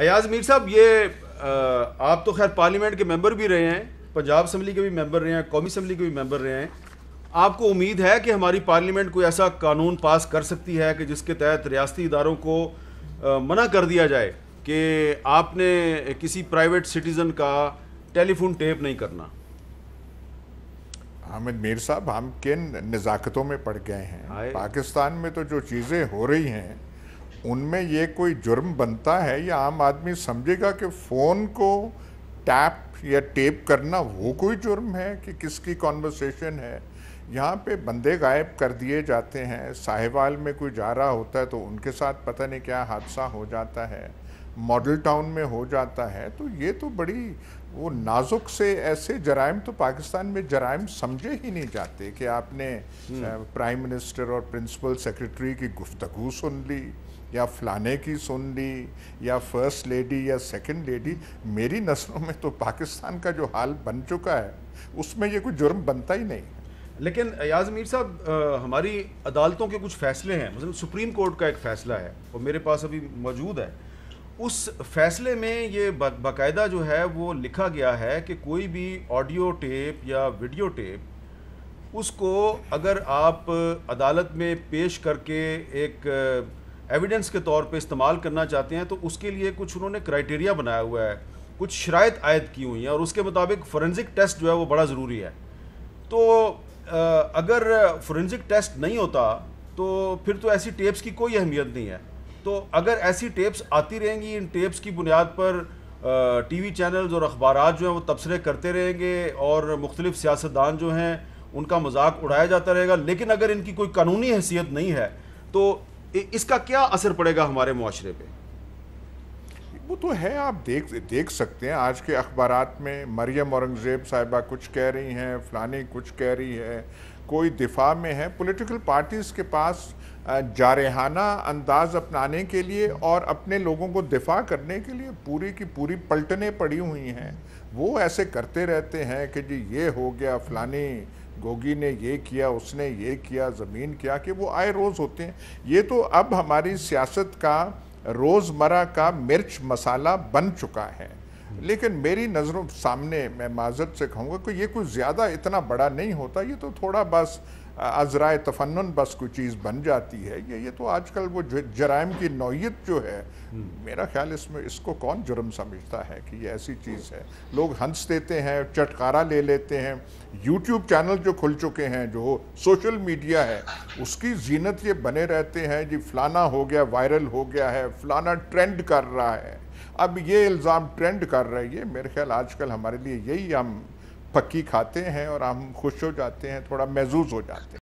अयाज मीर साहब ये आ, आप तो खैर पार्लियामेंट के मेंबर भी रहे हैं पंजाब असम्बली के भी मेंबर रहे हैं कौमी असम्बली के भी मेंबर रहे हैं आपको उम्मीद है कि हमारी पार्लियामेंट कोई ऐसा कानून पास कर सकती है कि जिसके तहत रियासती इदारों को आ, मना कर दिया जाए कि आपने किसी प्राइवेट सिटीज़न का टेलीफोन टेप नहीं करना हामिद मीर साहब हम किन नज़ाकतों में पड़ गए हैं पाकिस्तान में तो जो चीज़ें हो रही हैं उनमें ये कोई जुर्म बनता है या आम आदमी समझेगा कि फ़ोन को टैप या टेप करना वो कोई जुर्म है कि किसकी कॉन्वर्सेशन है यहाँ पे बंदे गायब कर दिए जाते हैं साहिवाल में कोई जा रहा होता है तो उनके साथ पता नहीं क्या हादसा हो जाता है मॉडल टाउन में हो जाता है तो ये तो बड़ी वो नाजुक से ऐसे जराइम तो पाकिस्तान में जराइम समझे ही नहीं जाते कि आपने हम्म। प्राइम मिनिस्टर और प्रिंसिपल सेक्रेटरी की गुफ्तु सुन ली या फलाने की सुन ली या फर्स्ट लेडी या सेकंड लेडी मेरी नस्लों में तो पाकिस्तान का जो हाल बन चुका है उसमें ये कोई जुर्म बनता ही नहीं लेकिन अयाज मीर साहब हमारी अदालतों के कुछ फैसले हैं मतलब सुप्रीम कोर्ट का एक फ़ैसला है और मेरे पास अभी मौजूद है उस फैसले में ये बाकायदा जो है वो लिखा गया है कि कोई भी ऑडियो टेप या वीडियो टेप उसको अगर आप अदालत में पेश करके एक एविडेंस के तौर पे इस्तेमाल करना चाहते हैं तो उसके लिए कुछ उन्होंने क्राइटेरिया बनाया हुआ है कुछ शरात आयद की हुई हैं और उसके मुताबिक फोरेंसिक टेस्ट जो है वो बड़ा ज़रूरी है तो अगर फोरेंसिक टेस्ट नहीं होता तो फिर तो ऐसी टेप्स की कोई अहमियत नहीं है तो अगर ऐसी टेप्स आती रहेंगी इन टेप्स की बुनियाद पर टीवी चैनल्स और अखबार जो हैं वो तबसरे करते रहेंगे और मुख्तलिफ सियासतदान जो हैं उनका मजाक उड़ाया जाता रहेगा लेकिन अगर इनकी कोई कानूनी हैसियत नहीं है तो इसका क्या असर पड़ेगा हमारे माशरे पर वो तो है आप देख देख सकते हैं आज के अखबार में मरियम औरंगज़ेब साहिबा कुछ कह रही हैं फलानी कुछ कह रही है कोई दिफा में है पॉलिटिकल पार्टीज़ के पास जारहाना अंदाज अपनाने के लिए और अपने लोगों को दिफा करने के लिए पूरी की पूरी पलटने पड़ी हुई हैं वो ऐसे करते रहते हैं कि जी ये हो गया फलानी गोगी ने ये किया उसने ये किया ज़मीन किया कि वो आए रोज़ होते हैं ये तो अब हमारी सियासत का रोज़मर्रा का मिर्च मसाला बन चुका है लेकिन मेरी नज़रों सामने मैं माजत से कहूँगा कि ये कुछ ज़्यादा इतना बड़ा नहीं होता ये तो थोड़ा बस अजरा तफन बस कोई चीज़ बन जाती है ये ये तो आजकल वो जराइम की नौीयत जो है हम्म। मेरा ख्याल इसमें इसको कौन जुर्म समझता है कि ये ऐसी चीज़ है लोग हंस देते हैं चटकारा ले लेते हैं यूट्यूब चैनल जो खुल चुके हैं जो सोशल मीडिया है उसकी जीनत ये बने रहते हैं जी फलाना हो गया वायरल हो गया है फलाना ट्रेंड कर रहा है अब ये इल्ज़ाम ट्रेंड कर रही है मेरे ख्याल आजकल हमारे लिए यही हम पक्की खाते हैं और हम खुश हो जाते हैं थोड़ा महजूज हो जाते हैं